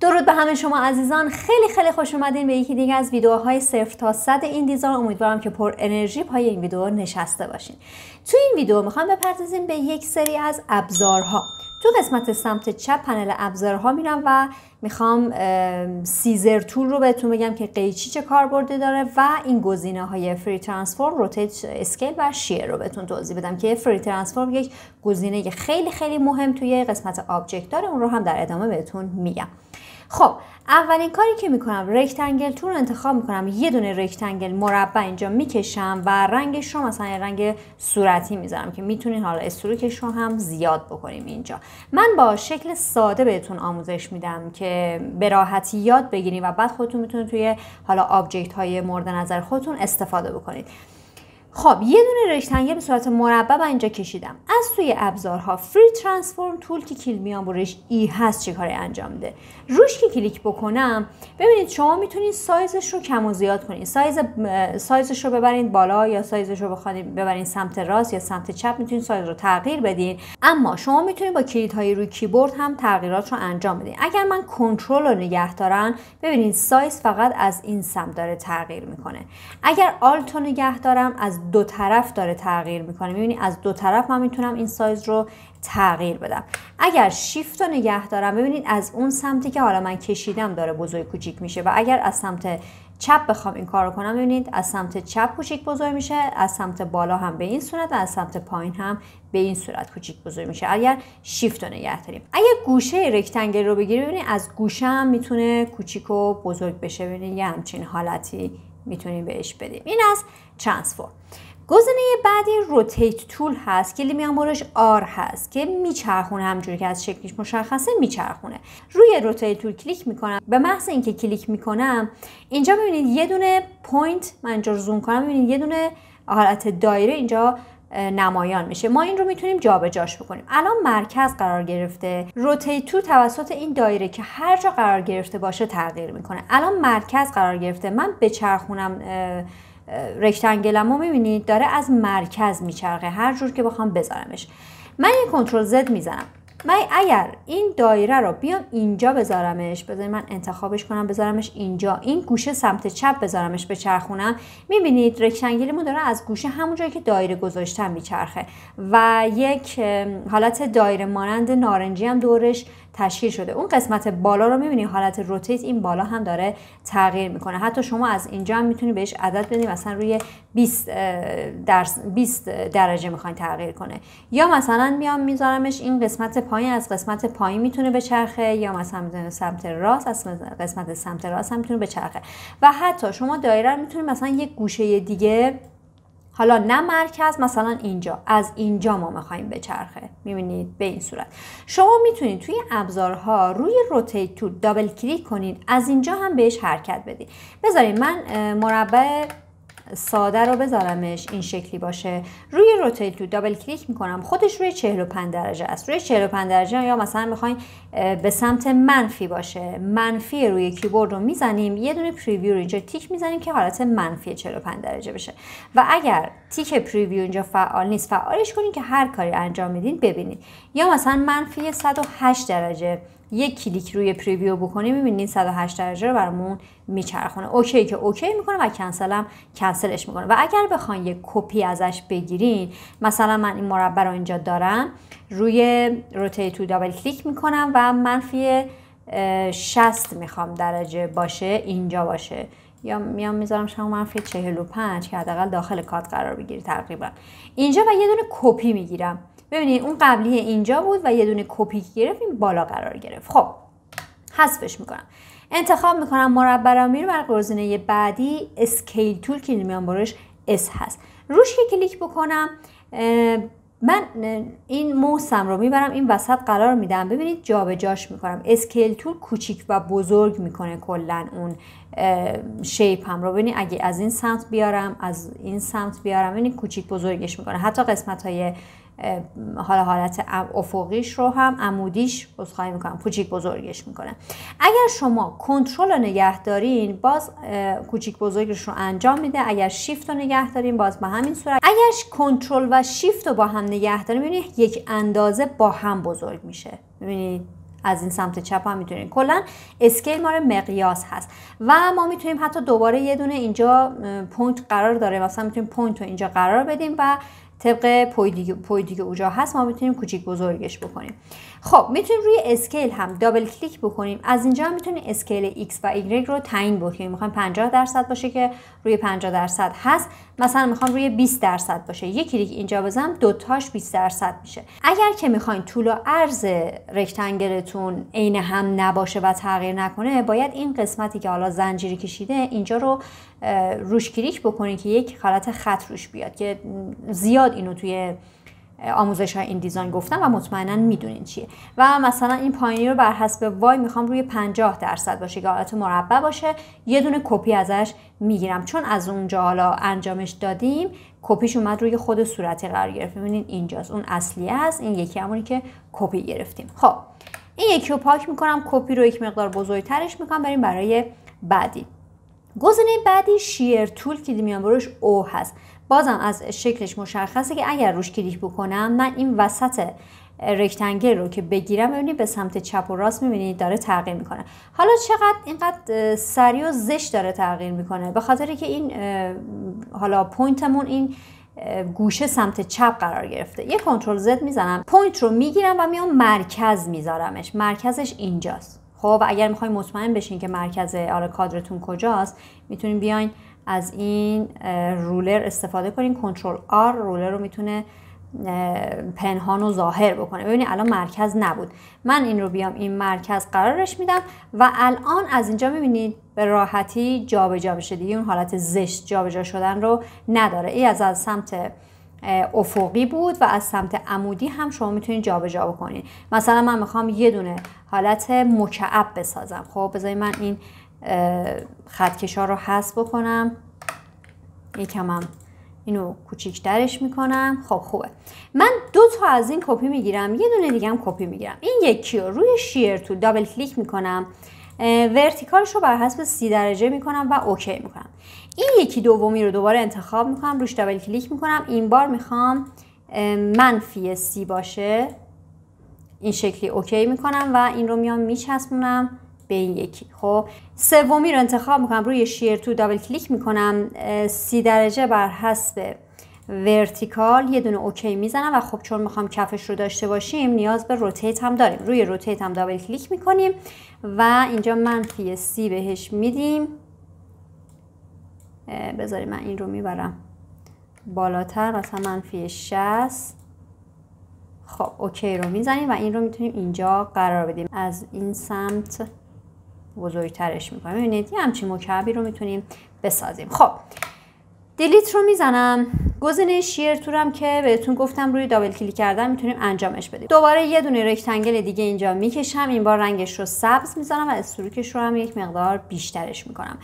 درود به همه شما عزیزان خیلی خیلی خوش اومدین به یکی دیگه از ویدیوهای صفر تا صد این دیزار امیدوارم که پر انرژی پای این ویدیو نشسته باشین تو این ویدیو میخوام بپردازیم به یک سری از ابزارها تو قسمت سمت چپ پنل ابزارها میرم و میخوام سیزر تول رو بهتون بگم که قیچی چه کاربردی داره و این گزینه های فری ترانسفورم روتیت اسکیل و شیر رو بهتون توضیح بدم که فری ترانسفورم یک گزینه خیلی خیلی مهم توی قسمت آبجکت داره اون رو هم در ادامه بهتون میگم خب اولین کاری که میکنم رکتنگل رو انتخاب میکنم یه دونه رکتنگل مربع اینجا میکشم و رنگش رو مثلا رنگ صورتی میذارم که میتونین حالا استروکش رو هم زیاد بکنیم اینجا من با شکل ساده بهتون آموزش میدم که به راحتی یاد بگیرید و بعد خودتون میتونید توی حالا آبجکت های مورد نظر خودتون استفاده بکنید خب یه دونه رشتنگه به صورت مربع اینجا کشیدم از سوی ابزارها فری ترانسفورم تول که و رشت ای هست چه کاری انجام میده. روش که کلیک بکنم ببینید شما میتونید سایزش رو کم و زیاد کنید سایز سایزش رو ببرید بالا یا سایزش رو بخواید ببرید سمت راست یا سمت چپ میتونید سایز رو تغییر بدین اما شما میتونید با های روی کیبورد هم تغییرات رو انجام بدین اگر من کنترل رو نگه دارم ببینید سایز فقط از این سمت داره تغییر میکنه اگر آلت رو نگه دارم از دو طرف داره تغییر میکنه میبینی از دو طرف من میتونم این سایز رو تغییر بدم اگر شیفت رو نگه دارم ببینید از اون سمتی که حالا من کشیدم داره بزرگ کوچیک میشه و اگر از سمت چپ بخوام این کار رو کنم ببینید از سمت چپ کوچیک بزرگ میشه از سمت بالا هم به این صورت و از سمت پایین هم به این صورت کوچیک بزرگ میشه اگر شیفت رو نگه داریم اگر گوشه رکتنگل رو بگیریم ببینید از گوشه هم میتونه کوچیک و بزرگ بشه ببینید یه همچین حالتی میتونیم بهش بدیم این از ترانسفورم گزینه بعدی روتیت تول هست که برش آر هست که میچرخونه همجوری که از شکلش مشخصه میچرخونه روی روتیت تول کلیک میکنم به محض اینکه کلیک میکنم اینجا میبینید یه دونه پوینت من اینجا رو زوم کنم میبینید یه دونه حالت دایره اینجا نمایان میشه ما این رو میتونیم جابجاش بکنیم الان مرکز قرار گرفته روتیتو توسط این دایره که هر جا قرار گرفته باشه تغییر میکنه الان مرکز قرار گرفته من به چرخونم رکتنگلمو میبینید داره از مرکز میچرخه هر جور که بخوام بذارمش من یه کنترل زد میزنم من اگر این دایره رو بیام اینجا بذارمش بذارید من انتخابش کنم بذارمش اینجا این گوشه سمت چپ بذارمش به چرخونم میبینید ما داره از گوشه همون جایی که دایره گذاشتم میچرخه و یک حالت دایره مانند نارنجی هم دورش تشکیل شده اون قسمت بالا رو میبینی حالت روتیت این بالا هم داره تغییر میکنه حتی شما از اینجا هم میتونی بهش عدد بدی مثلا روی 20 درس 20 درجه میخواین تغییر کنه یا مثلا میام میذارمش این قسمت پایین از قسمت پایین میتونه به چرخه یا مثلا سمت راست از قسمت سمت راست هم میتونه به چرخه و حتی شما دایره میتونی مثلا یک گوشه دیگه حالا نه مرکز مثلا اینجا از اینجا ما میخوایم بچرخه میبینید به این صورت شما میتونید توی ابزارها روی روتیت تو دابل کلیک کنید از اینجا هم بهش حرکت بدید بذارید من مربع ساده رو بذارمش این شکلی باشه روی روتیل تو دابل کلیک میکنم خودش روی 45 درجه است روی 45 درجه یا مثلا میخواین به سمت منفی باشه منفی روی کیبورد رو میزنیم یه دونه پریویو رو اینجا تیک میزنیم که حالت منفی 45 درجه بشه و اگر تیک پریویو اینجا فعال نیست فعالش کنین که هر کاری انجام میدین ببینید یا مثلا منفی 108 درجه یک کلیک روی پریویو بکنیم میبینید 108 درجه رو برامون میچرخونه اوکی که اوکی میکنه و کنسل هم کنسلش میکنه و اگر بخواین یک کپی ازش بگیرین مثلا من این مربع رو اینجا دارم روی روتیتو تو دابل کلیک میکنم و منفی 60 میخوام درجه باشه اینجا باشه یا میام میذارم شما منفی 45 که حداقل داخل کات قرار بگیری تقریبا اینجا و یه دونه کپی میگیرم ببینید اون قبلی اینجا بود و یه دونه کپی گرفت این بالا قرار گرفت خب حذفش میکنم انتخاب میکنم مربع رو بر گزینه بعدی اسکیل تول که میام بروش اس هست روش که کلیک بکنم من این موسم رو میبرم این وسط قرار میدم ببینید جابجاش میکنم اسکیل تول کوچیک و بزرگ میکنه کلا اون شیپ هم رو ببینید اگه از این سمت بیارم از این سمت بیارم ببینید کوچیک بزرگش میکنه حتی قسمت های حالا حالت افقیش رو هم عمودیش خواهی میکنم کوچیک بزرگش میکنه اگر شما کنترل رو نگه دارین باز کوچیک بزرگش رو انجام میده اگر شیفت رو نگه دارین باز به همین صورت اگر کنترل و شیفت رو با هم نگه دارین یک اندازه با هم بزرگ میشه ببینید از این سمت چپ هم میتونیم کلا اسکیل ما مقیاس هست و ما میتونیم حتی دوباره یه دونه اینجا پوینت قرار داره مثلا میتونیم پوینت رو اینجا قرار بدیم و طبق پوی اوجا هست ما میتونیم کوچیک بزرگش بکنیم خب میتونیم روی اسکیل هم دابل کلیک بکنیم از اینجا میتونیم اسکیل x و y رو تعیین بکنیم میخوایم 50 درصد باشه که روی 50 درصد هست مثلا میخوام روی 20 درصد باشه یک کلیک اینجا بزنم تاش 20 درصد میشه اگر که میخواین طول و عرض رکتنگلتون عین هم نباشه و تغییر نکنه باید این قسمتی که حالا زنجیری کشیده اینجا رو روش کلیک بکنی که یک حالت خط روش بیاد که زیاد اینو توی آموزش های این دیزاین گفتم و مطمئنا میدونین چیه و مثلا این پایینی رو بر حسب وای میخوام روی 50 درصد باشه که حالت مربع باشه یه دونه کپی ازش میگیرم چون از اونجا حالا انجامش دادیم کپیش اومد روی خود صورتی قرار گرفت ببینید اینجاست اون اصلی است این یکی همونی که کپی گرفتیم خب این یکی رو پاک میکنم کپی رو یک مقدار بزرگترش میکنم بریم برای بعدی گزینه بعدی شیر تول که میان بروش او هست بازم از شکلش مشخصه که اگر روش کلیک بکنم من این وسط رکتنگل رو که بگیرم ببینید به سمت چپ و راست میبینید داره تغییر میکنه حالا چقدر اینقدر سریع و زشت داره تغییر میکنه به خاطر که این حالا پوینتمون این گوشه سمت چپ قرار گرفته یه کنترل زد میزنم پوینت رو میگیرم و میام مرکز میذارمش مرکزش اینجاست خب و اگر میخواین مطمئن بشین که مرکز آره کادرتون کجاست میتونین بیاین از این رولر استفاده کنین کنترل آر رولر رو میتونه پنهان و ظاهر بکنه ببینید الان مرکز نبود من این رو بیام این مرکز قرارش میدم و الان از اینجا میبینید به راحتی جابجا میشه دیگه اون حالت زشت جابجا شدن رو نداره ای از از سمت افقی بود و از سمت عمودی هم شما میتونید جابجا بکنید مثلا من میخوام یه دونه حالت مکعب بسازم خب بذارید من این خطکشا رو حذف بکنم یکم هم اینو کوچیکترش میکنم خب خوبه من دو تا از این کپی میگیرم یه دونه دیگه هم کپی میگیرم این یکی رو روی شیر تو دابل کلیک میکنم ورتیکالش رو بر حسب سی درجه میکنم و اوکی میکنم این یکی دومی رو دوباره انتخاب میکنم روش دابل کلیک میکنم این بار میخوام منفی سی باشه این شکلی اوکی میکنم و این رو میام میچسبونم به این یکی خب سومی رو انتخاب میکنم روی شیر تو دابل کلیک میکنم سی درجه بر حسب ورتیکال یه دونه اوکی میزنم و خب چون میخوام کفش رو داشته باشیم نیاز به روتیت هم داریم روی روتیت هم دابل کلیک میکنیم و اینجا منفی سی بهش میدیم بذاری من این رو میبرم بالاتر مثلا منفی 60 خب اوکی رو میزنیم و این رو میتونیم اینجا قرار بدیم از این سمت بزرگترش میکنم میبینید یه همچین مکعبی رو میتونیم بسازیم خب دلیت رو میزنم گزینه شیر تورم که بهتون گفتم روی دابل کلیک کردن میتونیم انجامش بدیم دوباره یه دونه رکتنگل دیگه اینجا میکشم این بار رنگش رو سبز میزنم و استروکش رو هم یک مقدار بیشترش میکنم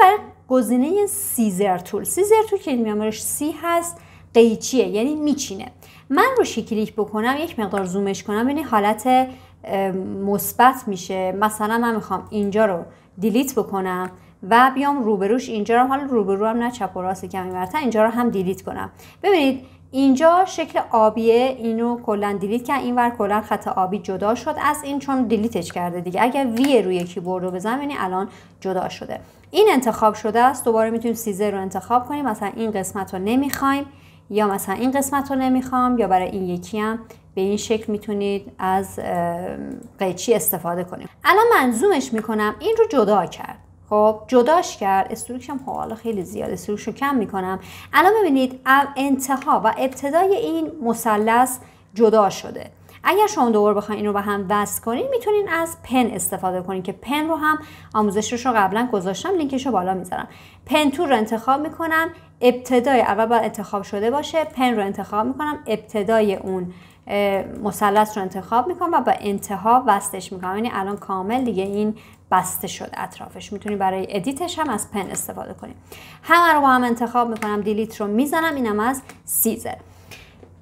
برای گزینه سیزر سیزر تول که میامرش سی هست قیچیه یعنی میچینه من روش کلیک بکنم یک مقدار زومش کنم یعنی حالت مثبت میشه مثلا من میخوام اینجا رو دیلیت بکنم و بیام روبروش اینجا رو حالا روبرو هم نه چپ و راست کمی برتر اینجا رو هم دیلیت کنم ببینید اینجا شکل آبیه اینو کلا دیلیت کرد اینور کلا خط آبی جدا شد از این چون دیلیتش کرده دیگه اگر وی روی کیبورد رو بزنم یعنی الان جدا شده این انتخاب شده است دوباره میتونیم سیزر رو انتخاب کنیم مثلا این قسمت رو نمیخوایم یا مثلا این قسمت رو نمیخوام یا برای این یکی هم به این شکل میتونید از قیچی استفاده کنیم الان منظومش میکنم این رو جدا کرد خب جداش کرد استروکشم هم خب، حالا خیلی زیاد استروکش رو کم میکنم الان ببینید انتها و ابتدای این مثلث جدا شده اگر شما دوباره بخواید این رو به هم وصل کنید میتونین از پن استفاده کنید که پن رو هم آموزشش رو قبلا گذاشتم لینکش رو بالا میذارم پن تور رو انتخاب میکنم ابتدای اول باید انتخاب شده باشه پن رو انتخاب میکنم ابتدای اون مثلث رو انتخاب میکنم و با انتها بستش میکنم یعنی الان کامل دیگه این بسته شد اطرافش میتونی برای ادیتش هم از پن استفاده کنیم همه رو با هم انتخاب میکنم دیلیت رو میزنم اینم از سیزر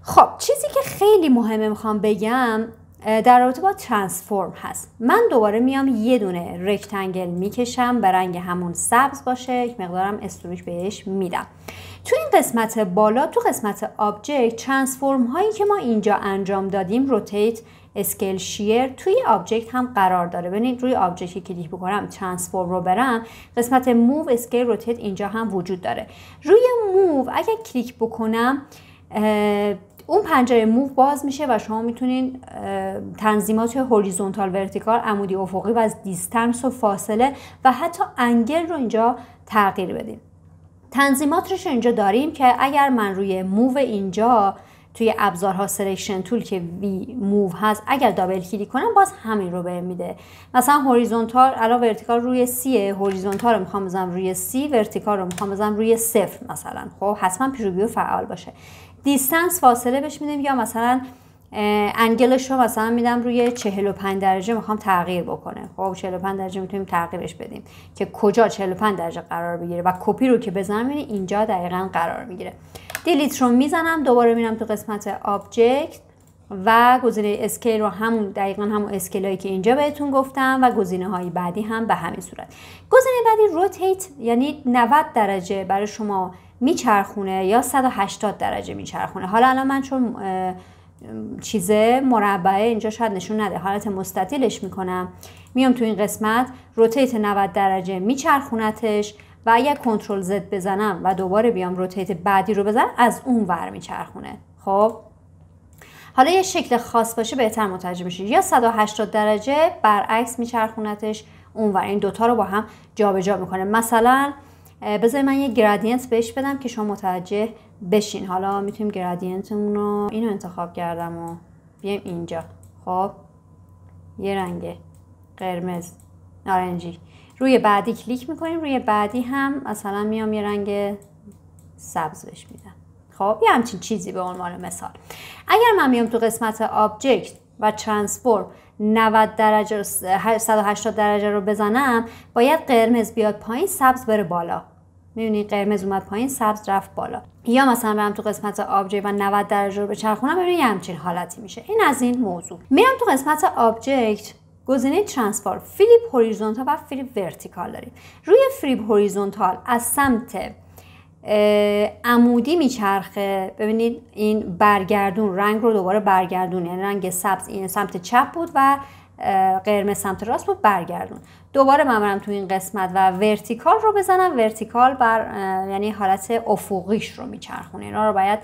خب چیزی که خیلی مهمه میخوام بگم در رابطه با ترانسفورم هست من دوباره میام یه دونه رکتنگل میکشم به رنگ همون سبز باشه یک مقدارم استروش بهش میدم تو این قسمت بالا تو قسمت آبجکت ترانسفورم هایی که ما اینجا انجام دادیم روتیت اسکیل شیر توی آبجکت هم قرار داره ببینید روی آبجکتی کلیک بکنم ترانسفورم رو برم قسمت موو اسکیل روتیت اینجا هم وجود داره روی موو اگر کلیک بکنم اون پنجره موو باز میشه و شما میتونین تنظیمات هوریزونتال ورتیکال عمودی افقی و از دیستنس و فاصله و حتی انگل رو اینجا تغییر بدین رو اینجا داریم که اگر من روی موو اینجا توی ابزارها سلکشن تول که وی موو هست اگر دابل کلیک کنم باز همین رو به میده مثلا هوریزونتال الان ورتیکال روی سی هوریزونتال رو میخوام بزنم روی سی ورتیکال رو میخوام بزنم روی صفر مثلا خب حتما پیروبیو فعال باشه دیستنس فاصله بهش میدیم یا مثلا انگلش رو مثلا میدم روی 45 درجه میخوام تغییر بکنه خب 45 درجه میتونیم تغییرش بدیم که کجا 45 درجه قرار بگیره و کپی رو که بزنم اینجا دقیقا قرار میگیره دیلیت رو میزنم دوباره میرم تو قسمت آبجکت و گزینه اسکیل رو همون دقیقا همون اسکیل هایی که اینجا بهتون گفتم و گزینه های بعدی هم به همین صورت گزینه بعدی روتیت یعنی 90 درجه برای شما میچرخونه یا 180 درجه میچرخونه حالا الان من چون چیزه مربعه اینجا شاید نشون نده حالت مستطیلش میکنم میام تو این قسمت روتیت 90 درجه میچرخونتش و اگر کنترل زد بزنم و دوباره بیام روتیت بعدی رو بزنم از اون ور میچرخونه خب حالا یه شکل خاص باشه بهتر متوجه بشید یا 180 درجه برعکس میچرخونتش اونور این دوتا رو با هم جابجا جا میکنه مثلا بذاری من یه گرادینت بهش بدم که شما متوجه بشین حالا میتونیم گرادینتمون رو اینو انتخاب کردم و بیایم اینجا خب یه رنگ قرمز نارنجی روی بعدی کلیک میکنیم روی بعدی هم مثلا میام یه رنگ سبز بهش میدم خب یه همچین چیزی به عنوان مثال اگر من میام تو قسمت آبجکت و ترانسفورم 90 درجه 180 درجه رو بزنم باید قرمز بیاد پایین سبز بره بالا میبینی قرمز اومد پایین سبز رفت بالا یا مثلا برم تو قسمت آبجی و 90 درجه رو بچرخونم ببینید یه همچین حالتی میشه این از این موضوع میرم تو قسمت آبجکت گزینه ترانسفار فیلیپ هوریزونتال و فلیپ ورتیکال داریم روی فلیپ هوریزونتال از سمت عمودی میچرخه ببینید این برگردون رنگ رو دوباره برگردون یعنی رنگ سبز این سمت چپ بود و قرمز سمت راست رو برگردون دوباره من برم تو این قسمت و ورتیکال رو بزنم ورتیکال بر یعنی حالت افقیش رو میچرخونه اینا رو باید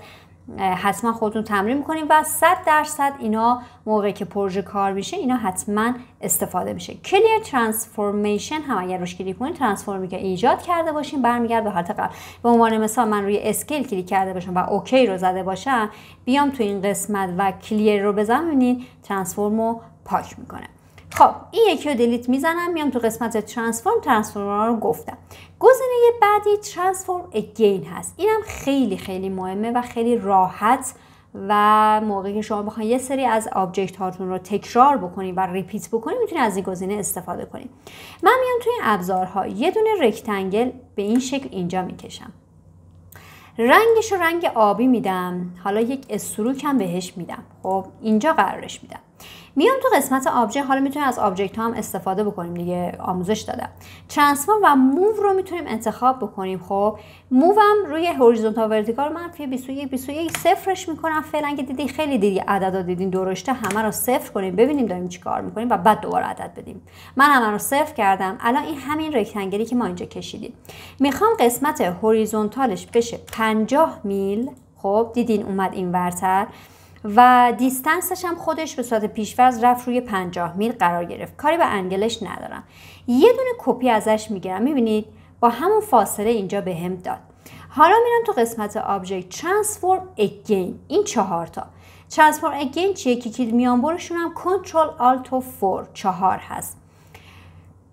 حتما خودتون تمرین کنیم و 100 درصد اینا موقع که پروژه کار میشه اینا حتما استفاده میشه کلیر ترانسفورمیشن هم اگر روش کلیک کنید ترانسفورمی که ایجاد کرده باشین برمیگرد به حالت قبل به عنوان مثال من روی اسکیل کلیک کرده باشم و اوکی رو زده باشم بیام تو این قسمت و کلیر رو بزنم ببینید ترانسفورم پاک میکنه خب این یکی رو دلیت میزنم میام تو قسمت ترانسفورم ترانسفورم رو گفتم گزینه بعدی ترانسفورم اگین هست اینم خیلی خیلی مهمه و خیلی راحت و موقعی که شما بخواید یه سری از آبجکت هاتون رو تکرار بکنید و ریپیت بکنید میتونید از این گزینه استفاده کنید من میام توی این ابزارها یه دونه رکتنگل به این شکل اینجا میکشم رنگش رو رنگ آبی میدم حالا یک استروک هم بهش میدم خب اینجا قرارش میدم میام تو قسمت آبجکت حالا میتونیم از آبجکت ها هم استفاده بکنیم دیگه آموزش دادم ترانسفورم و موو رو میتونیم انتخاب بکنیم خب موو هم روی هوریزونتال ورتیکال منفی 21 21 صفرش میکنم فعلا که دیدی خیلی دیدی عددا دیدین درشته همه رو صفر کنیم ببینیم داریم چیکار میکنیم و بعد دوباره عدد بدیم من همه رو صفر کردم الان این همین رکتنگلی که ما اینجا کشیدیم میخوام قسمت هوریزونتالش بشه 50 میل خب دیدین اومد این ورتر و دیستنسش هم خودش به صورت پیشفرز رفت روی 50 میل قرار گرفت کاری به انگلش ندارم یه دونه کپی ازش میگیرم میبینید با همون فاصله اینجا به هم داد حالا میرم تو قسمت آبجکت ترانسفورم again این چهارتا تا ترانسفورم اگین چیه که کلید برشونم هم کنترل Alt 4 چهار هست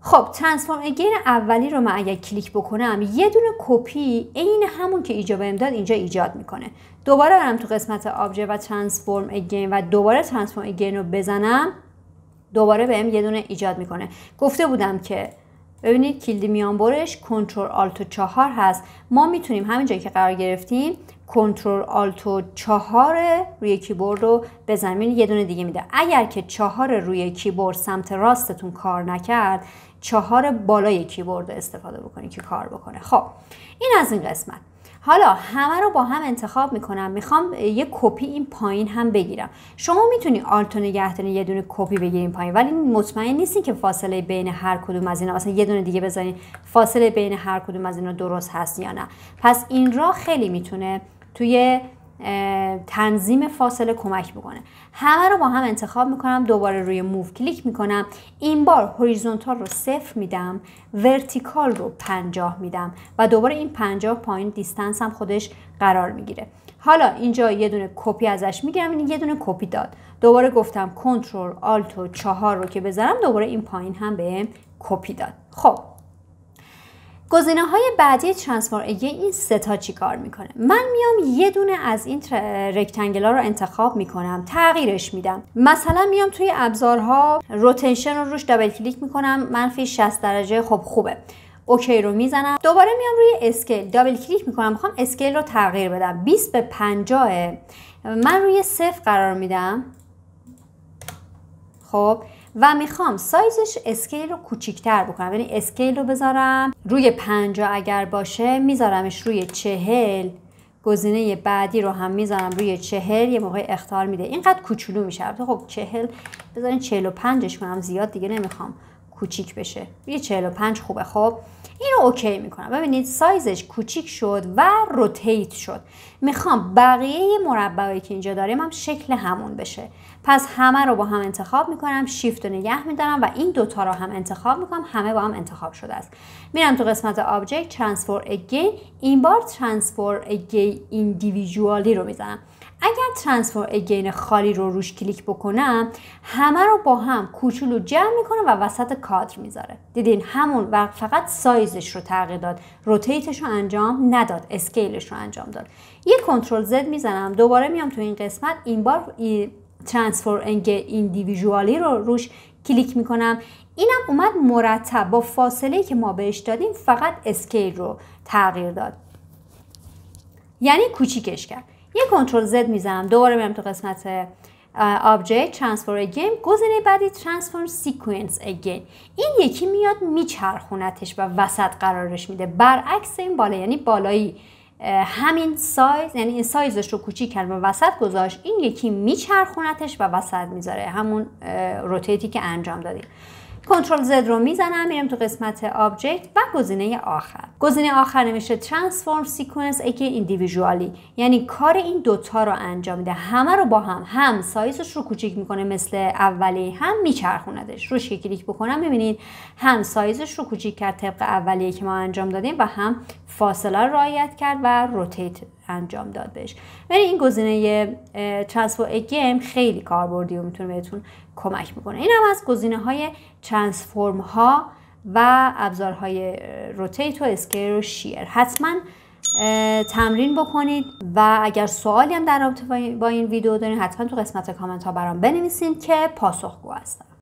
خب ترانسفورم اگین اولی رو من اگر کلیک بکنم یه دونه کپی عین همون که بهم داد اینجا ایجاد میکنه دوباره برم تو قسمت آبجه و ترانسفورم اگین و دوباره ترانسفورم اگین رو بزنم دوباره بهم یه دونه ایجاد میکنه گفته بودم که ببینید کلید میان برش کنترل آلتو چهار هست ما میتونیم همینجا که قرار گرفتیم کنترل آلتو چهار روی کیبورد رو بزنیم یه دونه دیگه میده اگر که چهار روی کیبورد سمت راستتون کار نکرد چهار بالای کیبورد استفاده بکنی که کار بکنه خب این از این قسمت حالا همه رو با هم انتخاب میکنم میخوام یه کپی این پایین هم بگیرم شما میتونی آلت و یه دونه کپی بگیریم پایین ولی مطمئن نیستین که فاصله بین هر کدوم از اینا مثلا یه دونه دیگه بزنین فاصله بین هر کدوم از اینا درست هست یا نه پس این را خیلی میتونه توی تنظیم فاصله کمک بکنه همه رو با هم انتخاب میکنم دوباره روی موو کلیک میکنم این بار هوریزونتال رو صفر میدم ورتیکال رو پنجاه میدم و دوباره این پنجاه پایین دیستنس هم خودش قرار میگیره حالا اینجا یه دونه کپی ازش میگیرم این یعنی یه دونه کپی داد دوباره گفتم کنترل آلت و چهار رو که بزنم دوباره این پایین هم به کپی داد خب گزینه های بعدی ترانسفور ای این ستا چی کار میکنه من میام یه دونه از این ها رو انتخاب میکنم تغییرش میدم مثلا میام توی ابزارها روتنشن رو روش دابل کلیک میکنم منفی 60 درجه خب خوبه اوکی رو میزنم دوباره میام روی اسکیل دابل کلیک میکنم میخوام اسکیل رو تغییر بدم 20 به 50 من روی صفر قرار میدم خب و میخوام سایزش اسکیل رو کوچیکتر بکنم یعنی اسکیل رو بذارم روی پنجا اگر باشه میذارمش روی چهل گزینه بعدی رو هم میذارم روی چهل یه موقع اختار میده اینقدر کوچولو میشه خب چهل بذارین چهل و پنجش کنم زیاد دیگه نمیخوام کوچیک بشه یه چهل و پنج خوبه خب اینو اوکی میکنم ببینید سایزش کوچیک شد و روتیت شد میخوام بقیه مربعایی که اینجا داریم هم شکل همون بشه پس همه رو با هم انتخاب میکنم شیفت و نگه میدارم و این دوتا رو هم انتخاب میکنم همه با هم انتخاب شده است میرم تو قسمت آبجکت ترانسفور اگین این بار ترانسفور اگین ایندیویژوالی رو میزنم اگر ترانسفور اگین خالی رو روش کلیک بکنم همه رو با هم کوچولو جمع میکنه و وسط کادر میذاره دیدین همون و فقط سایزش رو تغییر داد روتیتش رو انجام نداد اسکیلش رو انجام داد یه کنترل زد میزنم دوباره میام تو این قسمت این بار ترانسفور اگین رو روش کلیک میکنم اینم اومد مرتب با فاصله که ما بهش دادیم فقط اسکیل رو تغییر داد یعنی کوچیکش کرد یه کنترل زد میزنم دوباره میرم تو قسمت آبجکت ترانسفر گیم گزینه بعدی Transform sequence اگین این یکی میاد میچرخونتش و وسط قرارش میده برعکس این بالا یعنی بالایی همین سایز یعنی این سایزش رو کوچیک کرد و وسط گذاشت این یکی میچرخونتش و وسط میذاره همون روتیتی که انجام دادیم کنترل زد رو میزنم میرم تو قسمت آبجکت و گزینه آخر گزینه آخر نمیشه ترانسفورم سیکونس که ایندیویژوالی یعنی کار این دوتا رو انجام میده همه رو با هم هم سایزش رو کوچیک میکنه مثل اولی هم میچرخوندش روش که کلیک بکنم میبینید هم سایزش رو کوچیک کرد طبق اولیه که ما انجام دادیم و هم فاصله رو رعایت کرد و روتیت انجام داد بهش ولی این گزینه ترانسفر گیم خیلی کاربردی و میتونه بهتون کمک میکنه این هم از گزینه های ترانسفورم ها و ابزارهای روتیت و اسکیل و شیر حتما تمرین بکنید و اگر سوالی هم در رابطه با این ویدیو دارین حتما تو قسمت کامنت ها برام بنویسین که پاسخگو هستم